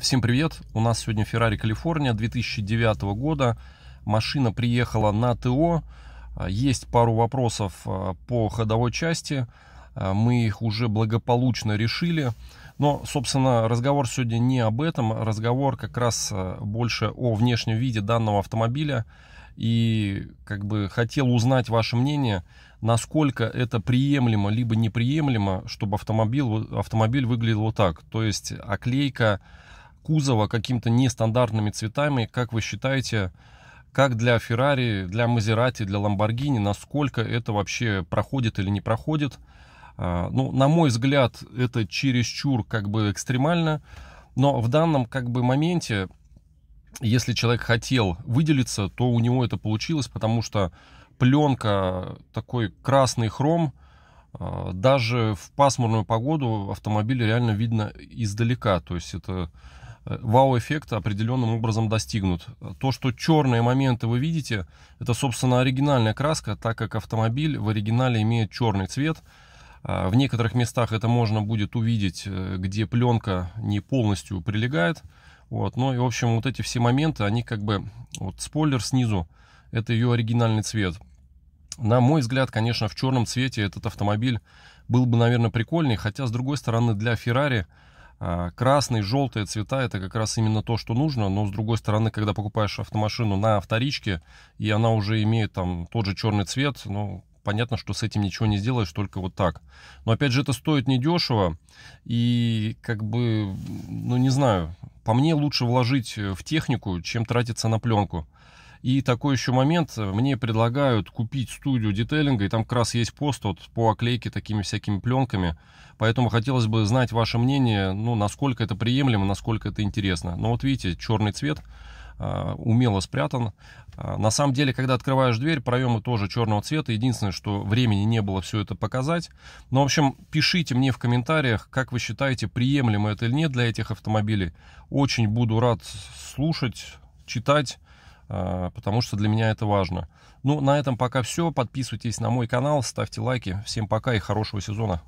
Всем привет! У нас сегодня Ferrari Калифорния 2009 года. Машина приехала на ТО. А, есть пару вопросов а, по ходовой части. А, мы их уже благополучно решили. Но, собственно, разговор сегодня не об этом. Разговор как раз больше о внешнем виде данного автомобиля. И как бы хотел узнать ваше мнение, насколько это приемлемо, либо неприемлемо, чтобы автомобиль, автомобиль выглядел вот так. То есть оклейка кузова каким то нестандартными цветами, как вы считаете, как для Феррари, для Мазерати, для Ламборгини, насколько это вообще проходит или не проходит. А, ну, на мой взгляд, это чересчур как бы экстремально, но в данном как бы моменте, если человек хотел выделиться, то у него это получилось, потому что пленка, такой красный хром, а, даже в пасмурную погоду автомобиль реально видно издалека, то есть это Э, вау-эффект определенным образом достигнут. То, что черные моменты вы видите, это, собственно, оригинальная краска, так как автомобиль в оригинале имеет черный цвет. А, в некоторых местах это можно будет увидеть, э, где пленка не полностью прилегает. Вот. Ну и, в общем, вот эти все моменты, они как бы... Вот спойлер снизу, это ее оригинальный цвет. На мой взгляд, конечно, в черном цвете этот автомобиль был бы, наверное, прикольный, хотя, с другой стороны, для Феррари... А, красные, желтые цвета – это как раз именно то, что нужно, но с другой стороны, когда покупаешь автомашину на вторичке, и она уже имеет там тот же черный цвет, ну, понятно, что с этим ничего не сделаешь, только вот так. Но опять же, это стоит недешево, и как бы, ну не знаю, по мне лучше вложить э, в технику, чем тратиться на пленку. И такой еще момент, мне предлагают купить студию детейлинга, и там как раз есть пост вот по оклейке такими всякими пленками, поэтому хотелось бы знать ваше мнение, ну, насколько это приемлемо, насколько это интересно. Но вот видите, черный цвет, а, умело спрятан. А, на самом деле, когда открываешь дверь, проемы тоже черного цвета. Единственное, что времени не было все это показать. Но, ну, в общем, пишите мне в комментариях, как вы считаете, приемлемо это или нет для этих автомобилей. Очень буду рад слушать, читать. А, потому что для меня это важно. Ну, на этом пока все. Подписывайтесь на мой канал, ставьте лайки. Всем пока и хорошего сезона.